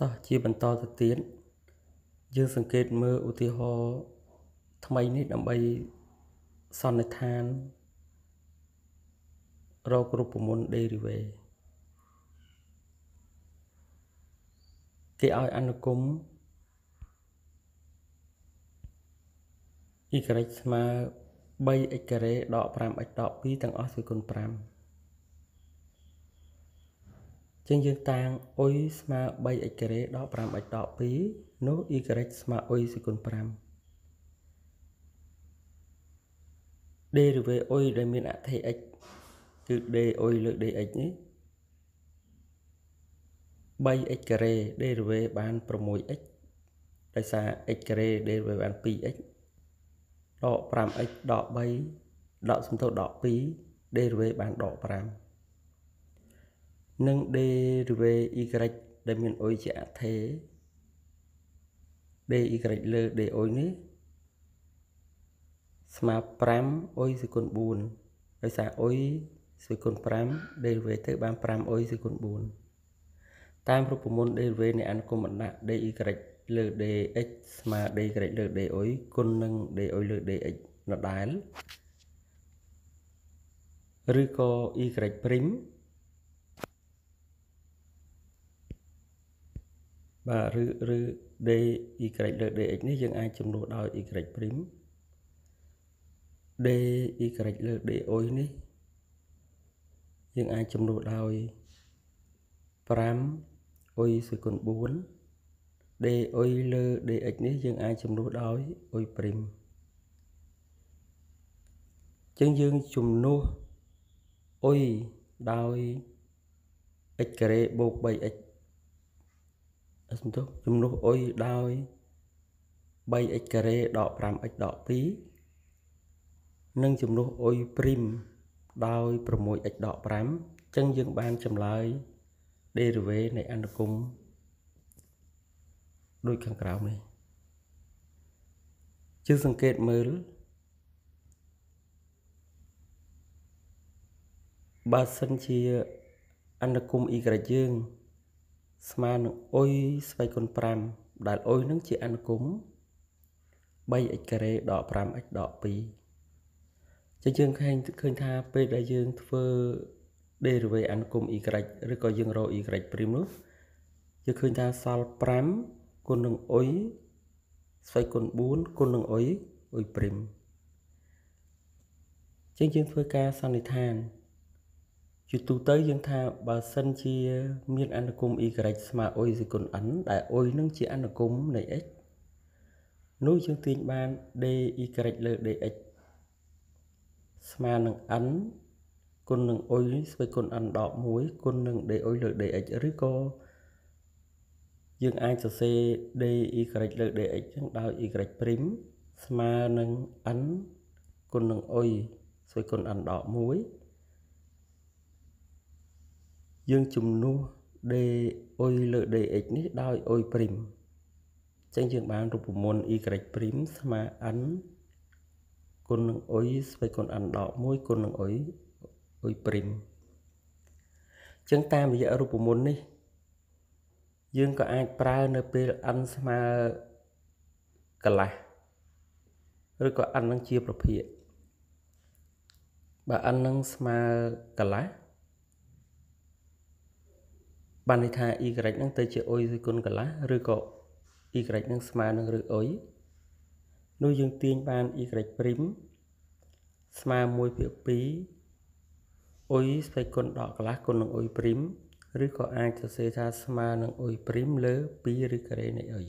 តោះជាបន្តទៅទៀតយើងសង្កេតមើលឧទាហរណ៍ថ្មីនេះដើម្បីសន្និដ្ឋានរករូបមន្ត derivative គេឲ្យអនុគម y ស្មើ 3x ដក 5x ដក2ទាំងអស់គឺគុណ5ជាងយើងតាងអ៊ុយស្មើ3អិចការ៉េដល់5អិចដក2នោះអ៊ីការ៉េស្មើអ៊ុយសេគុណ5 derivative អ៊ុយដែលមានអត្ថិ x គឺ d អ៊ុយលើ dx នេះ 3x ការ៉េ derivative បាន 6x ដោយសារ x ការ៉េ derivative បាន 2x ដក 5x ដក3ដកសំទោសដក2 derivative បានដក5និង derivative y ដែលមាន o ជាអថេ dy លើ do នេះស្មើ5 o សេគុណ4ដោយសារ o សេគុណ5 derivative បាន5 o សេគុណ4តាមរូបមន្ត derivative នៃអនុគមបណ្ដាក់ dy លើ dx ស្មើ dy លើ do គុណនឹង do លើ dx ដដែលឬក៏ y' បាទឬឬ d y លើ dx នេះយើងអាចចំនួនដោយ y ព្រីម d y លើ d o នេះយើង អាចចំនួនដោយ5 y សគុណ4 d o លើ dx នេះយើងអាចចំនួនដោយ y ព្រីមអញ្ចឹងយើងចំនួន y ដោយ x ការ៉េបូក 3x សំទុះចំនួនអុយដោយ 3x ការ៉េដក 5x ដក2និងចំនួនអុយព្រីមដោយ 6x ដក5អញ្ចឹងយើងបានចម្លើយ derivative នៃអនុគមដូចខាងក្រោមនេះយើងសង្កេតមើលបើសិនជា អនុគម y យើងស្មើនឹងអុយស្វ័យគុណ5ដែលអុយនឹងជាអនុគម 3x ការ៉េដក 5x ដក2ចឹងយើងឃើញឃើញថាពេលដែលយើង ធ្វើ derivative អនុគម y ឬក៏យើងរក y' នោះយើងឃើញថាសល់5គុណនឹងអុយស្វ័យគុណ4គុណនឹងអុយអុយព្រីមជាងយើងធ្វើការសន្និដ្ឋានជាទូទៅយើងថាបើសិនជាមានអនុគម y ស្មើអ៊ុយសេគុណ n ដែលអ៊ុយនឹងជាអនុគមនៃ x នោះយើងទាញបាន dy លើ dx ស្មើនឹង n គុណនឹងអ៊ុយស្វេគុណ n 11គុណនឹង dy លើ dx ឬក៏យើងអាចសរសេរ dy លើ dx ចឹងដោយ y' ស្មើនឹង n គុណនឹងអ៊ុយស្វេគុណ n 11យើងជំនួស d អុយលើ dx នេះដោយអុយព្រីមអញ្ចឹងយើងបានរូបមន្ត y ព្រីមស្មើ n គុណនឹងអុយស្វ័យគុណ n ដក1គុណនឹងអុយអុយព្រីមអញ្ចឹងតាមរយៈរូបមន្តនេះយើងក៏អាចប្រើនៅពេល n ស្មើកន្លះឬក៏ n នឹងជាប្រភេទបើ n នឹងស្មើកន្លះបានន័យថា y ហ្នឹងទៅជាអុយគុណកន្លះឬក៏ y ហ្នឹងស្មើនឹងឬអុយនោះយើងទាញបាន y' ព្រីមស្មើ1ភាគ2អុយស្វ័យគុណដកកន្លះគុណនឹងអុយព្រីមឬក៏អាចសរសេរថាស្មើនឹងអុយព្រីមលើ2ឬការ៉េនៃអុយ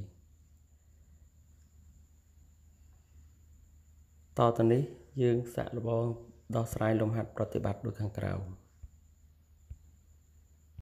តទៅនេះយើង សាក់លបង ដោះស្រាយលំហាត់ប្រតិបត្តិដូចខាងក្រោម